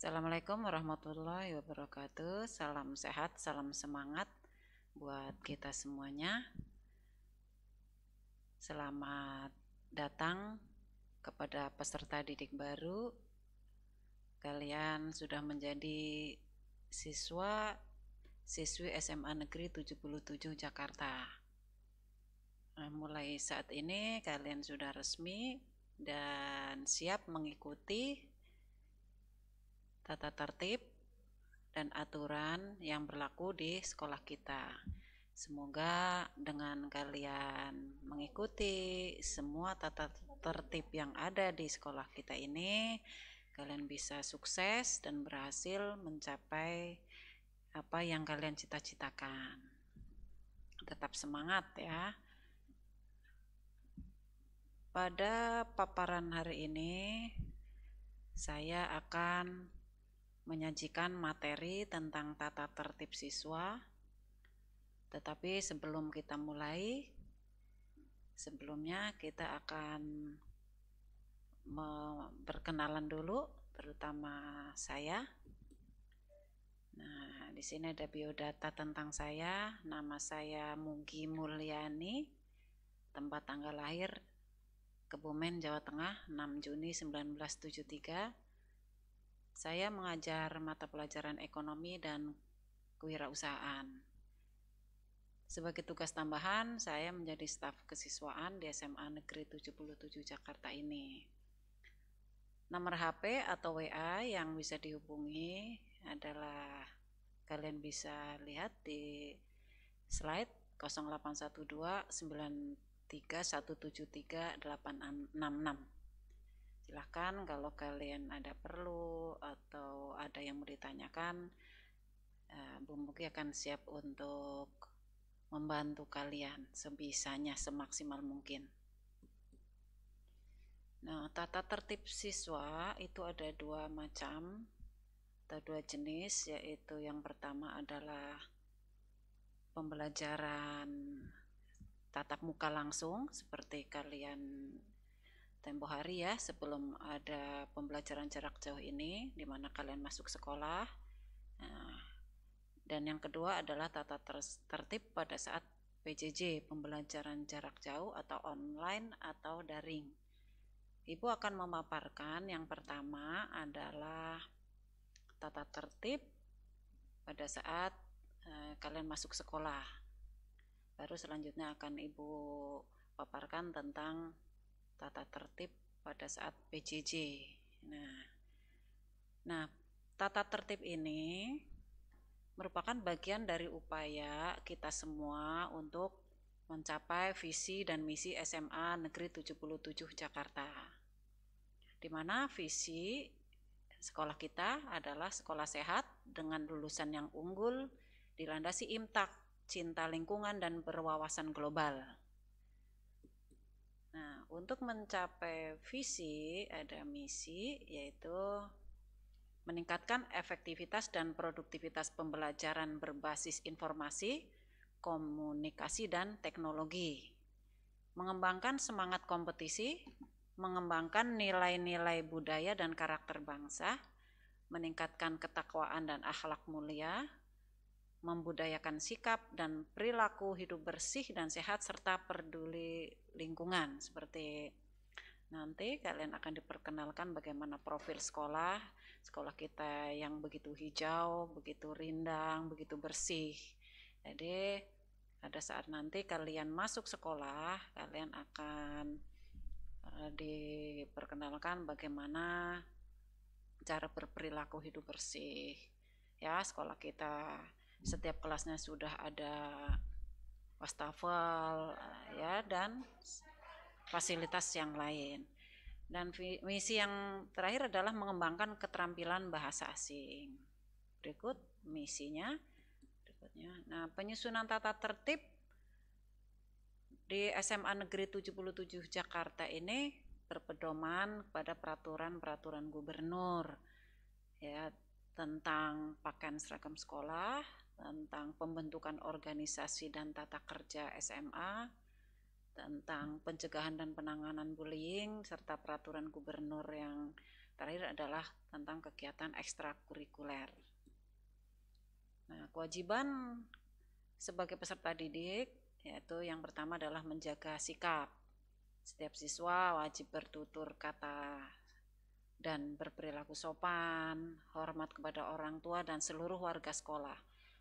Assalamualaikum warahmatullahi wabarakatuh. Salam sehat, salam semangat buat kita semuanya. Selamat datang kepada peserta didik baru. Kalian sudah menjadi siswa siswi SMA Negeri 77 Jakarta. Nah, mulai saat ini kalian sudah resmi dan siap mengikuti tata tertib, dan aturan yang berlaku di sekolah kita. Semoga dengan kalian mengikuti semua tata tertib yang ada di sekolah kita ini, kalian bisa sukses dan berhasil mencapai apa yang kalian cita-citakan. Tetap semangat ya. Pada paparan hari ini, saya akan menyajikan materi tentang tata tertib siswa. Tetapi sebelum kita mulai, sebelumnya kita akan berkenalan dulu, terutama saya. Nah, di sini ada biodata tentang saya. Nama saya Mugi Mulyani, tempat tanggal lahir Kebumen, Jawa Tengah, 6 Juni 1973 saya mengajar mata pelajaran ekonomi dan kewirausahaan. Sebagai tugas tambahan, saya menjadi staf kesiswaan di SMA Negeri 77 Jakarta ini. Nomor HP atau WA yang bisa dihubungi adalah kalian bisa lihat di slide 0812 93173 866 silahkan kalau kalian ada perlu atau ada yang mau ditanyakan eh, Bu Muki akan siap untuk membantu kalian sebisanya semaksimal mungkin nah tata tertib siswa itu ada dua macam atau dua jenis yaitu yang pertama adalah pembelajaran tatap muka langsung seperti kalian tempo hari ya sebelum ada pembelajaran jarak jauh ini di mana kalian masuk sekolah nah, dan yang kedua adalah tata ter tertib pada saat PJJ pembelajaran jarak jauh atau online atau daring Ibu akan memaparkan yang pertama adalah tata tertib pada saat e, kalian masuk sekolah baru selanjutnya akan Ibu paparkan tentang tata tertib pada saat PJJ. Nah, nah tata tertib ini merupakan bagian dari upaya kita semua untuk mencapai visi dan misi SMA Negeri 77 Jakarta. Di mana visi sekolah kita adalah sekolah sehat dengan lulusan yang unggul dilandasi imtak, cinta lingkungan dan berwawasan global untuk mencapai visi ada misi yaitu meningkatkan efektivitas dan produktivitas pembelajaran berbasis informasi, komunikasi dan teknologi. Mengembangkan semangat kompetisi, mengembangkan nilai-nilai budaya dan karakter bangsa, meningkatkan ketakwaan dan akhlak mulia, membudayakan sikap dan perilaku hidup bersih dan sehat serta peduli lingkungan seperti nanti kalian akan diperkenalkan bagaimana profil sekolah sekolah kita yang begitu hijau begitu rindang begitu bersih jadi pada saat nanti kalian masuk sekolah kalian akan eh, diperkenalkan bagaimana cara berperilaku hidup bersih ya sekolah kita setiap kelasnya sudah ada wastafel eh, ya dan fasilitas yang lain. Dan misi yang terakhir adalah mengembangkan keterampilan bahasa asing. Berikut misinya. Berikutnya. Nah, penyusunan tata tertib di SMA Negeri 77 Jakarta ini berpedoman pada peraturan-peraturan gubernur ya tentang pakaian seragam sekolah, tentang pembentukan organisasi dan tata kerja SMA, tentang pencegahan dan penanganan bullying, serta peraturan gubernur yang terakhir adalah tentang kegiatan ekstrakurikuler. Nah, kewajiban sebagai peserta didik yaitu yang pertama adalah menjaga sikap. Setiap siswa wajib bertutur kata dan berperilaku sopan, hormat kepada orang tua dan seluruh warga sekolah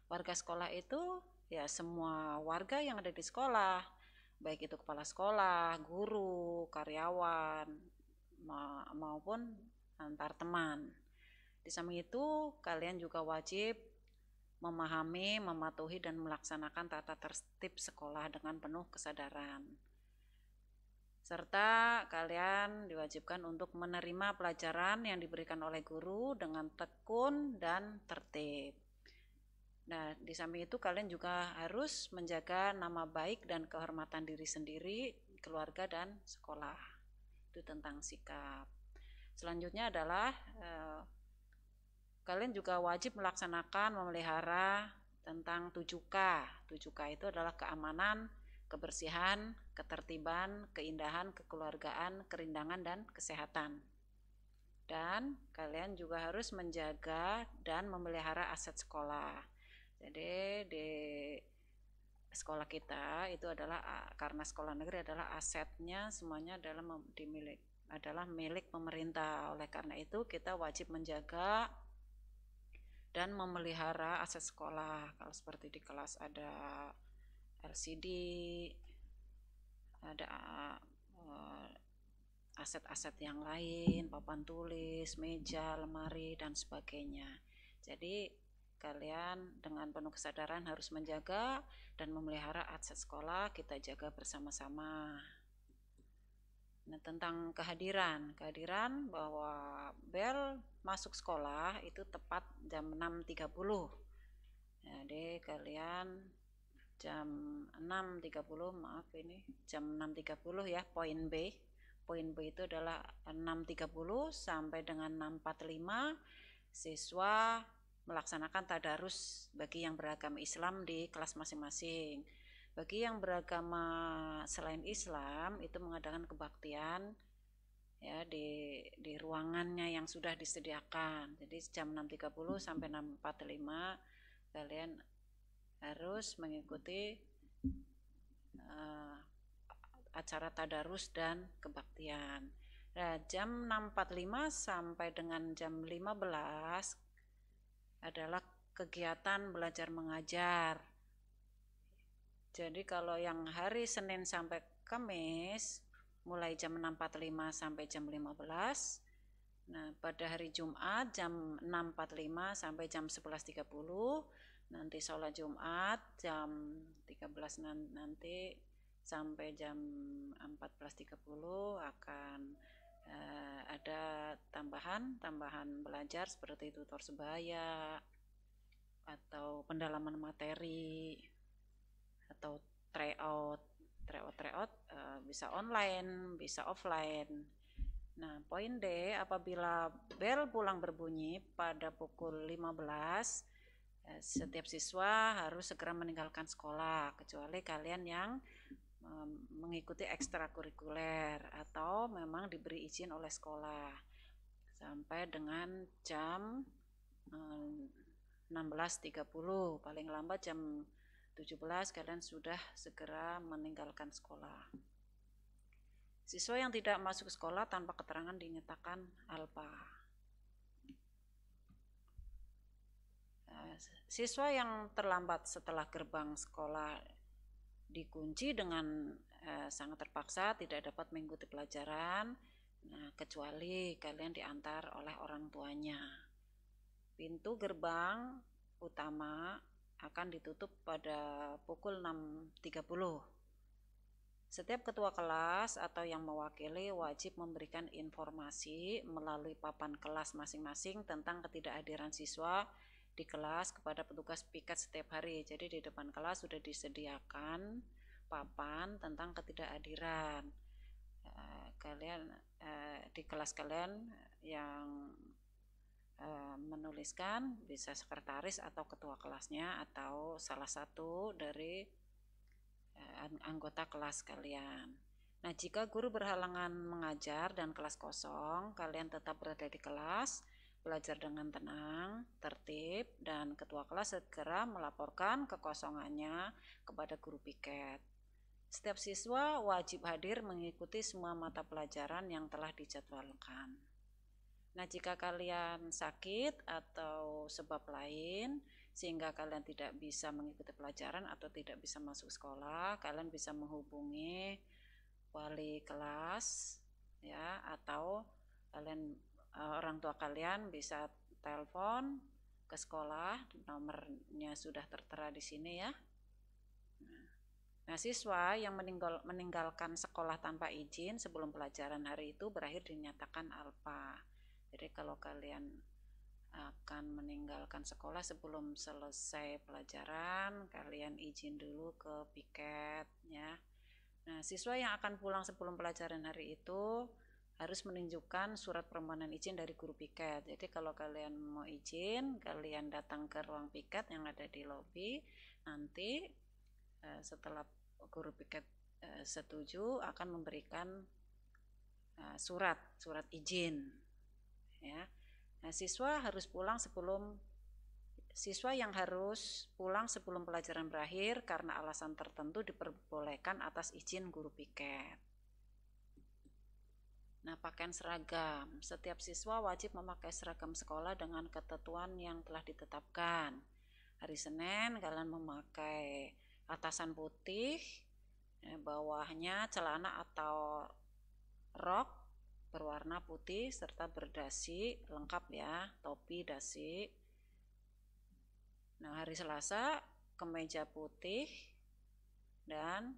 warga sekolah itu ya semua warga yang ada di sekolah baik itu kepala sekolah guru karyawan ma maupun antar teman di samping itu kalian juga wajib memahami, mematuhi dan melaksanakan tata tertib sekolah dengan penuh kesadaran. Serta kalian diwajibkan untuk menerima pelajaran yang diberikan oleh guru dengan tekun dan tertib. Nah, di samping itu kalian juga harus menjaga nama baik dan kehormatan diri sendiri, keluarga dan sekolah. Itu tentang sikap. Selanjutnya adalah eh, kalian juga wajib melaksanakan memelihara tentang 7K. 7K itu adalah keamanan, kebersihan, ketertiban, keindahan, kekeluargaan, kerindangan dan kesehatan. Dan kalian juga harus menjaga dan memelihara aset sekolah jadi di sekolah kita itu adalah ah, karena sekolah negeri adalah asetnya semuanya adalah dimilik adalah milik pemerintah. Oleh karena itu kita wajib menjaga dan memelihara aset sekolah. Kalau seperti di kelas ada LCD, ada eh, aset-aset yang lain, papan tulis, meja, lemari dan sebagainya. Jadi kalian dengan penuh kesadaran harus menjaga dan memelihara aset sekolah kita jaga bersama-sama nah tentang kehadiran kehadiran bahwa bel masuk sekolah itu tepat jam 6.30 jadi kalian jam 6.30 maaf ini jam 6.30 ya poin B poin B itu adalah 6.30 sampai dengan 6.45 siswa melaksanakan tadarus bagi yang beragama Islam di kelas masing-masing. Bagi yang beragama selain Islam itu mengadakan kebaktian ya di di ruangannya yang sudah disediakan. Jadi jam 6.30 sampai 6.45 kalian harus mengikuti uh, acara tadarus dan kebaktian. Nah, jam 6.45 sampai dengan jam 15 adalah kegiatan belajar mengajar. Jadi kalau yang hari Senin sampai Kamis mulai jam 6.45 sampai jam 15. Nah, pada hari Jumat jam 6.45 sampai jam 11.30. Nanti sholat Jumat jam 13 nanti sampai jam 14.30 akan uh, ada tambahan tambahan belajar seperti tutor sebaya atau pendalaman materi atau tryout tryout tryout uh, eh, bisa online bisa offline Nah, poin D apabila bel pulang berbunyi pada pukul 15 eh, setiap siswa harus segera meninggalkan sekolah kecuali kalian yang mengikuti ekstrakurikuler atau memang diberi izin oleh sekolah sampai dengan jam 16.30 paling lambat jam 17 kalian sudah segera meninggalkan sekolah siswa yang tidak masuk sekolah tanpa keterangan dinyatakan alpa eh, siswa yang terlambat setelah gerbang sekolah dikunci dengan eh, sangat terpaksa tidak dapat mengikuti pelajaran nah kecuali kalian diantar oleh orang tuanya pintu gerbang utama akan ditutup pada pukul 6.30 setiap ketua kelas atau yang mewakili wajib memberikan informasi melalui papan kelas masing-masing tentang ketidakhadiran siswa di kelas kepada petugas piket setiap hari. Jadi di depan kelas sudah disediakan papan tentang ketidakadiran. Eh, kalian eh, di kelas kalian yang eh, menuliskan bisa sekretaris atau ketua kelasnya atau salah satu dari anggota kelas kalian. Nah, jika guru berhalangan mengajar dan kelas kosong, kalian tetap berada di kelas belajar dengan tenang, tertib, dan ketua kelas segera melaporkan kekosongannya kepada guru piket. Setiap siswa wajib hadir mengikuti semua mata pelajaran yang telah dijadwalkan. Nah, jika kalian sakit atau sebab lain sehingga kalian tidak bisa mengikuti pelajaran atau tidak bisa masuk sekolah, kalian bisa menghubungi wali kelas ya atau kalian Eh, orang tua kalian bisa telepon ke sekolah, nomornya sudah tertera di sini ya. Nah, siswa yang meninggal, meninggalkan sekolah tanpa izin sebelum pelajaran hari itu berakhir dinyatakan alpa. Jadi kalau kalian akan meninggalkan sekolah sebelum selesai pelajaran, kalian izin dulu ke piket ya. Nah, siswa yang akan pulang sebelum pelajaran hari itu harus menunjukkan surat permohonan izin dari guru piket. Jadi kalau kalian mau izin, kalian datang ke ruang piket yang ada di lobi. Nanti eh, setelah guru piket eh, setuju akan memberikan eh, surat surat izin. Ya. Nah, siswa harus pulang sebelum siswa yang harus pulang sebelum pelajaran berakhir karena alasan tertentu diperbolehkan atas izin guru piket. Nah, pakaian seragam. Setiap siswa wajib memakai seragam sekolah dengan ketentuan yang telah ditetapkan. Hari Senin kalian memakai atasan putih, ya, bawahnya celana atau rok berwarna putih serta berdasi lengkap ya, topi dasi. Nah, hari Selasa kemeja putih dan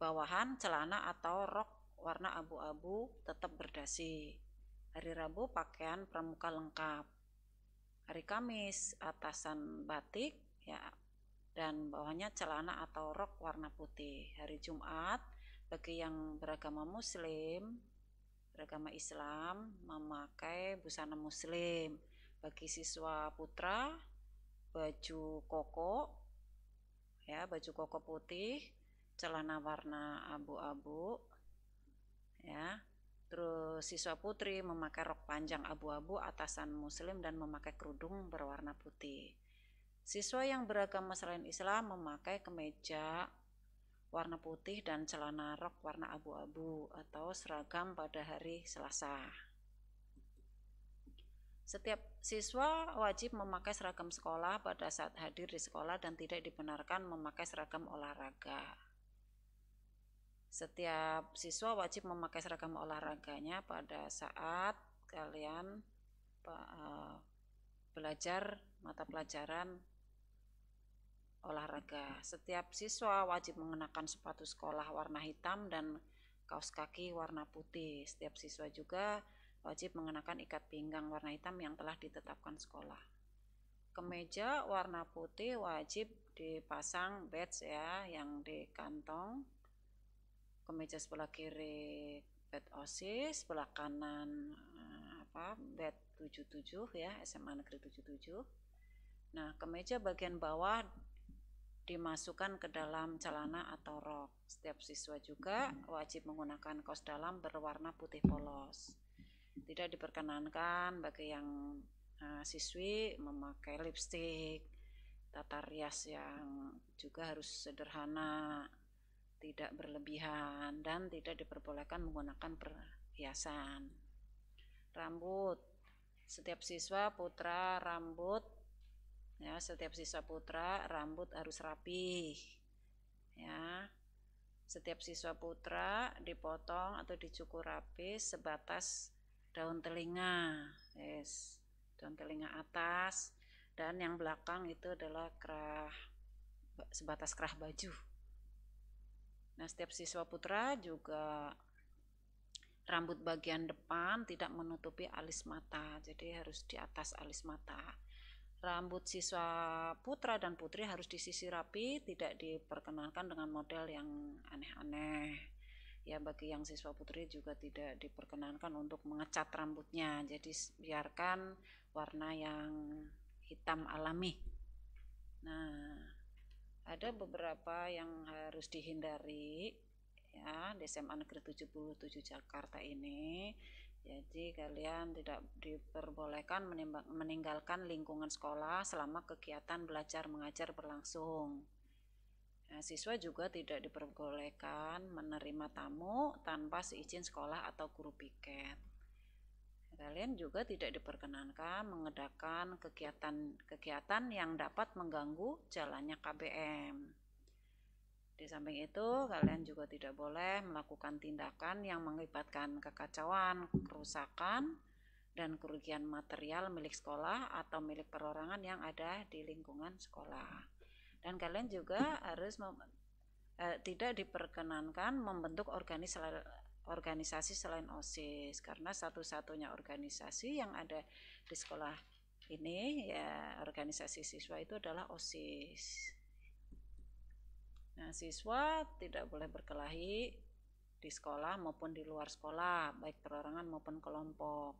bawahan celana atau rok warna abu-abu tetap berdasi. Hari Rabu pakaian pramuka lengkap. Hari Kamis atasan batik ya dan bawahnya celana atau rok warna putih. Hari Jumat bagi yang beragama muslim, beragama Islam memakai busana muslim. Bagi siswa putra baju koko ya, baju koko putih, celana warna abu-abu, ya terus siswa putri memakai rok panjang abu-abu atasan muslim dan memakai kerudung berwarna putih siswa yang beragama selain Islam memakai kemeja warna putih dan celana rok warna abu-abu atau seragam pada hari Selasa setiap siswa wajib memakai seragam sekolah pada saat hadir di sekolah dan tidak dibenarkan memakai seragam olahraga. Setiap siswa wajib memakai seragam olahraganya pada saat kalian eh, belajar mata pelajaran olahraga. Setiap siswa wajib mengenakan sepatu sekolah warna hitam dan kaos kaki warna putih. Setiap siswa juga wajib mengenakan ikat pinggang warna hitam yang telah ditetapkan sekolah. Kemeja warna putih wajib dipasang badge ya yang di kantong kemeja sebelah kiri bed osis sebelah kanan eh, apa bed 77 ya SMA negeri 77 nah kemeja bagian bawah dimasukkan ke dalam celana atau rok setiap siswa juga wajib menggunakan kaos dalam berwarna putih polos tidak diperkenankan bagi yang uh, siswi memakai lipstick tata rias yang juga harus sederhana tidak berlebihan dan tidak diperbolehkan menggunakan perhiasan. Rambut. Setiap siswa putra rambut ya, setiap siswa putra rambut harus rapi. Ya. Setiap siswa putra dipotong atau dicukur rapi sebatas daun telinga. Yes. Daun telinga atas dan yang belakang itu adalah kerah sebatas kerah baju. Nah, setiap siswa putra juga rambut bagian depan tidak menutupi alis mata, jadi harus di atas alis mata. Rambut siswa putra dan putri harus disisir rapi, tidak diperkenalkan dengan model yang aneh-aneh. Ya, bagi yang siswa putri juga tidak diperkenankan untuk mengecat rambutnya, jadi biarkan warna yang hitam alami. Nah, ada beberapa yang harus dihindari ya di SMA Negeri 77 Jakarta ini jadi kalian tidak diperbolehkan meninggalkan lingkungan sekolah selama kegiatan belajar mengajar berlangsung nah, siswa juga tidak diperbolehkan menerima tamu tanpa seizin sekolah atau guru piket Kalian juga tidak diperkenankan mengedakan kegiatan-kegiatan yang dapat mengganggu jalannya KBM. Di samping itu, kalian juga tidak boleh melakukan tindakan yang mengakibatkan kekacauan, kerusakan, dan kerugian material milik sekolah atau milik perorangan yang ada di lingkungan sekolah. Dan kalian juga harus eh, tidak diperkenankan membentuk organisasi organisasi selain OSIS karena satu-satunya organisasi yang ada di sekolah ini ya organisasi siswa itu adalah OSIS. Nah, siswa tidak boleh berkelahi di sekolah maupun di luar sekolah, baik perorangan maupun kelompok.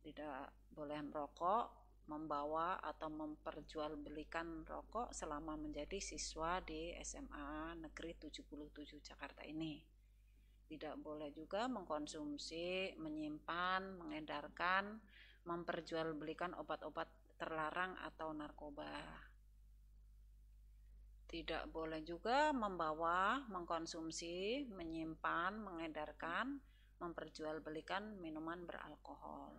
Tidak boleh merokok, membawa atau memperjualbelikan rokok selama menjadi siswa di SMA Negeri 77 Jakarta ini. Tidak boleh juga mengkonsumsi, menyimpan, mengedarkan, memperjualbelikan obat-obat terlarang atau narkoba. Tidak boleh juga membawa, mengkonsumsi, menyimpan, mengedarkan, memperjualbelikan minuman beralkohol.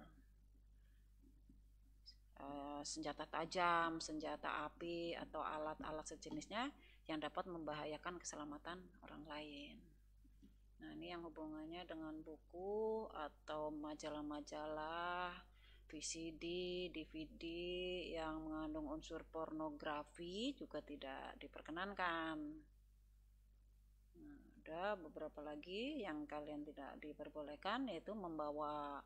Eh, senjata tajam, senjata api, atau alat-alat sejenisnya yang dapat membahayakan keselamatan orang lain. Nah, ini yang hubungannya dengan buku atau majalah-majalah, VCD, DVD yang mengandung unsur pornografi juga tidak diperkenankan. Nah, ada beberapa lagi yang kalian tidak diperbolehkan yaitu membawa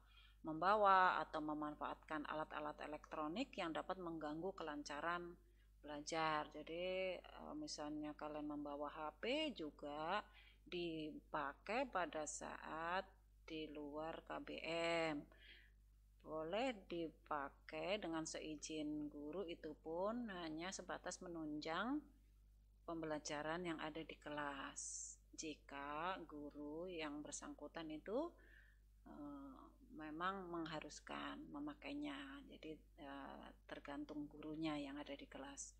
membawa atau memanfaatkan alat-alat elektronik yang dapat mengganggu kelancaran belajar. Jadi, eh, misalnya kalian membawa HP juga dipakai pada saat di luar KBM boleh dipakai dengan seizin guru itu pun hanya sebatas menunjang pembelajaran yang ada di kelas jika guru yang bersangkutan itu e, memang mengharuskan memakainya jadi e, tergantung gurunya yang ada di kelas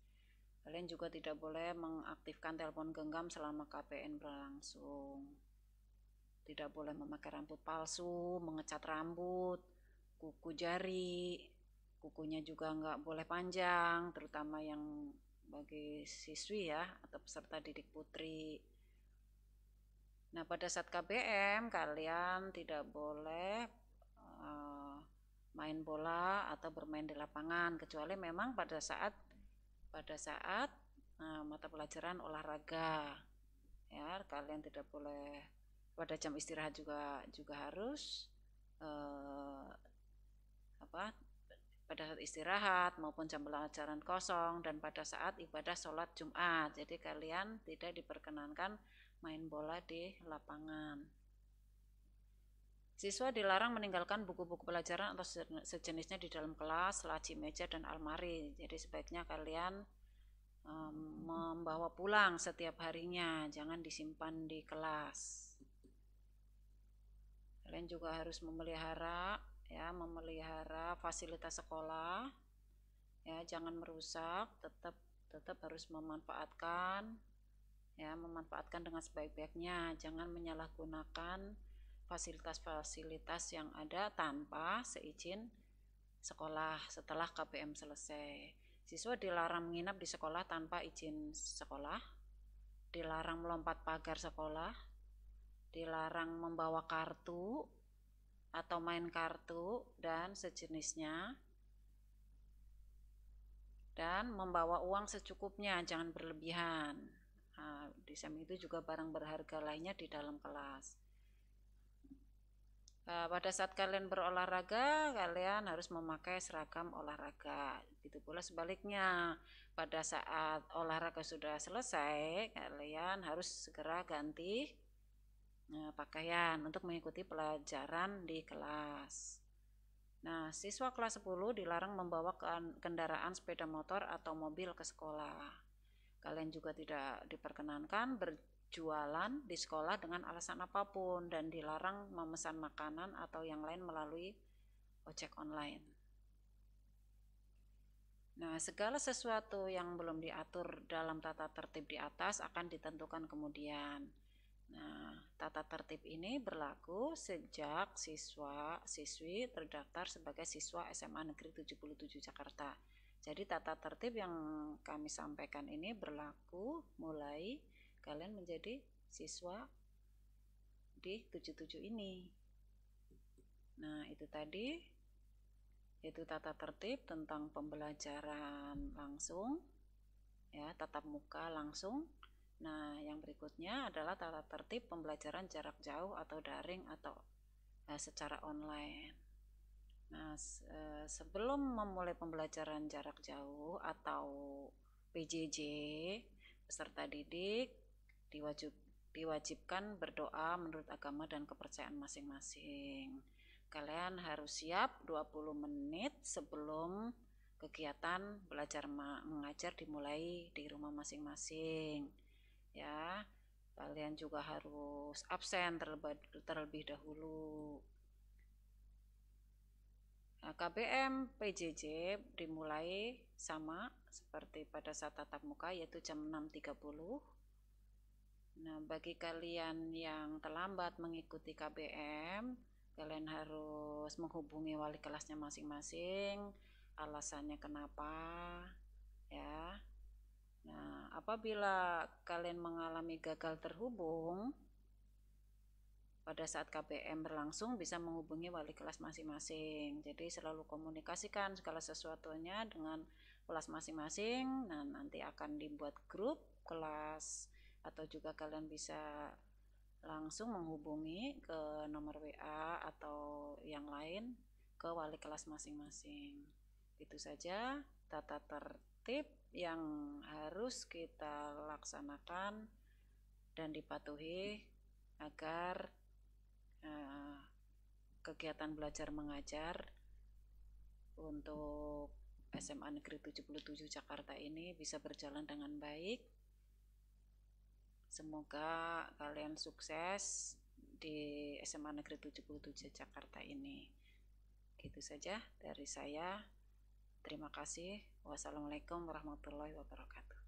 Kalian juga tidak boleh mengaktifkan telepon genggam selama KPN berlangsung. Tidak boleh memakai rambut palsu, mengecat rambut, kuku jari, kukunya juga nggak boleh panjang, terutama yang bagi siswi ya atau peserta didik putri. Nah pada saat KBM kalian tidak boleh uh, main bola atau bermain di lapangan kecuali memang pada saat pada saat nah, mata pelajaran olahraga ya kalian tidak boleh pada jam istirahat juga juga harus eh, apa pada saat istirahat maupun jam pelajaran kosong dan pada saat ibadah sholat Jumat jadi kalian tidak diperkenankan main bola di lapangan Siswa dilarang meninggalkan buku-buku pelajaran atau sejenisnya di dalam kelas, laci meja, dan almari. Jadi sebaiknya kalian um, membawa pulang setiap harinya, jangan disimpan di kelas. Kalian juga harus memelihara ya, memelihara fasilitas sekolah. Ya, jangan merusak, tetap tetap harus memanfaatkan ya, memanfaatkan dengan sebaik-baiknya, jangan menyalahgunakan fasilitas-fasilitas yang ada tanpa seizin sekolah setelah KPM selesai. Siswa dilarang menginap di sekolah tanpa izin sekolah, dilarang melompat pagar sekolah, dilarang membawa kartu atau main kartu dan sejenisnya dan membawa uang secukupnya jangan berlebihan nah, di samping e itu juga barang berharga lainnya di dalam kelas Eh, pada saat kalian berolahraga, kalian harus memakai seragam olahraga. Begitu pula sebaliknya, pada saat olahraga sudah selesai, kalian harus segera ganti eh, pakaian untuk mengikuti pelajaran di kelas. Nah, siswa kelas 10 dilarang membawa kendaraan sepeda motor atau mobil ke sekolah. Kalian juga tidak diperkenankan ber, jualan di sekolah dengan alasan apapun dan dilarang memesan makanan atau yang lain melalui ojek online. Nah, segala sesuatu yang belum diatur dalam tata tertib di atas akan ditentukan kemudian. Nah, tata tertib ini berlaku sejak siswa siswi terdaftar sebagai siswa SMA Negeri 77 Jakarta. Jadi tata tertib yang kami sampaikan ini berlaku mulai kalian menjadi siswa di 77 ini. Nah, itu tadi itu tata tertib tentang pembelajaran langsung ya, tatap muka langsung. Nah, yang berikutnya adalah tata tertib pembelajaran jarak jauh atau daring atau eh, secara online. Nah, se eh, sebelum memulai pembelajaran jarak jauh atau PJJ, peserta didik diwajib, diwajibkan berdoa menurut agama dan kepercayaan masing-masing. Kalian harus siap 20 menit sebelum kegiatan belajar mengajar dimulai di rumah masing-masing. Ya, kalian juga harus absen terlebih, terlebih dahulu. Nah, KBM PJJ dimulai sama seperti pada saat tatap muka yaitu jam 6.30 Nah, bagi kalian yang terlambat mengikuti KBM, kalian harus menghubungi wali kelasnya masing-masing, alasannya kenapa, ya. Nah, apabila kalian mengalami gagal terhubung pada saat KBM berlangsung bisa menghubungi wali kelas masing-masing. Jadi selalu komunikasikan segala sesuatunya dengan kelas masing-masing. Nah, nanti akan dibuat grup kelas atau juga kalian bisa langsung menghubungi ke nomor WA atau yang lain ke wali kelas masing-masing. Itu saja tata tertib yang harus kita laksanakan dan dipatuhi agar uh, kegiatan belajar mengajar untuk SMA Negeri 77 Jakarta ini bisa berjalan dengan baik Semoga kalian sukses di SMA Negeri 77 Jakarta ini. Gitu saja dari saya. Terima kasih. Wassalamualaikum warahmatullahi wabarakatuh.